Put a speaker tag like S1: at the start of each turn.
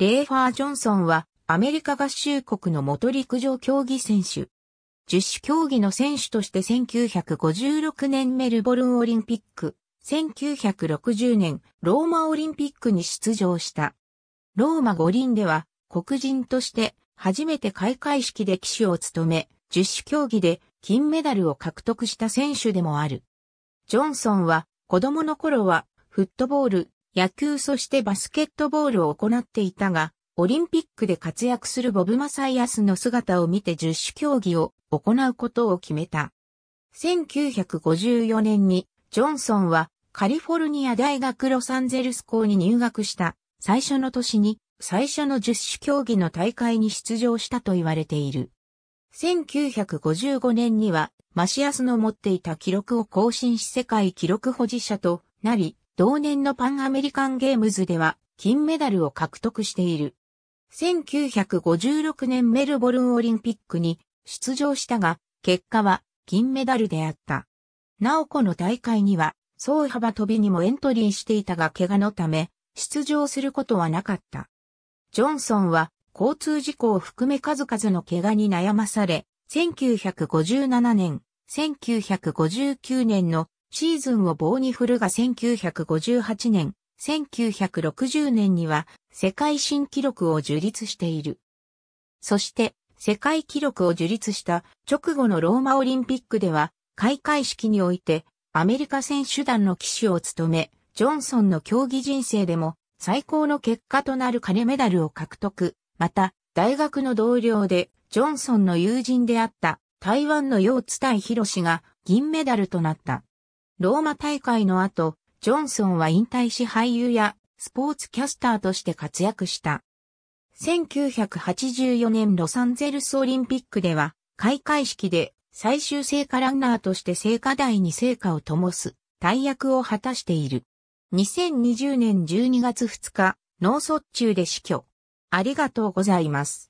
S1: レーファー・ジョンソンはアメリカ合衆国の元陸上競技選手。十種競技の選手として1956年メルボルンオリンピック、1960年ローマオリンピックに出場した。ローマ五輪では黒人として初めて開会式で騎手を務め、十種競技で金メダルを獲得した選手でもある。ジョンソンは子供の頃はフットボール、野球そしてバスケットボールを行っていたが、オリンピックで活躍するボブ・マサイアスの姿を見て十種競技を行うことを決めた。1954年にジョンソンはカリフォルニア大学ロサンゼルス校に入学した最初の年に最初の十種競技の大会に出場したと言われている。1955年にはマシアスの持っていた記録を更新し世界記録保持者となり、同年のパンアメリカンゲームズでは金メダルを獲得している。1956年メルボルンオリンピックに出場したが、結果は金メダルであった。なおこの大会には、総幅飛びにもエントリーしていたが怪我のため、出場することはなかった。ジョンソンは交通事故を含め数々の怪我に悩まされ、1957年、1959年のシーズンを棒に振るが1958年、1960年には世界新記録を樹立している。そして世界記録を樹立した直後のローマオリンピックでは開会式においてアメリカ選手団の騎手を務め、ジョンソンの競技人生でも最高の結果となる金メダルを獲得。また、大学の同僚でジョンソンの友人であった台湾の楊津対博士が銀メダルとなった。ローマ大会の後、ジョンソンは引退し俳優やスポーツキャスターとして活躍した。1984年ロサンゼルスオリンピックでは、開会式で最終聖火ランナーとして聖火台に聖火を灯す大役を果たしている。2020年12月2日、脳卒中で死去。ありがとうございます。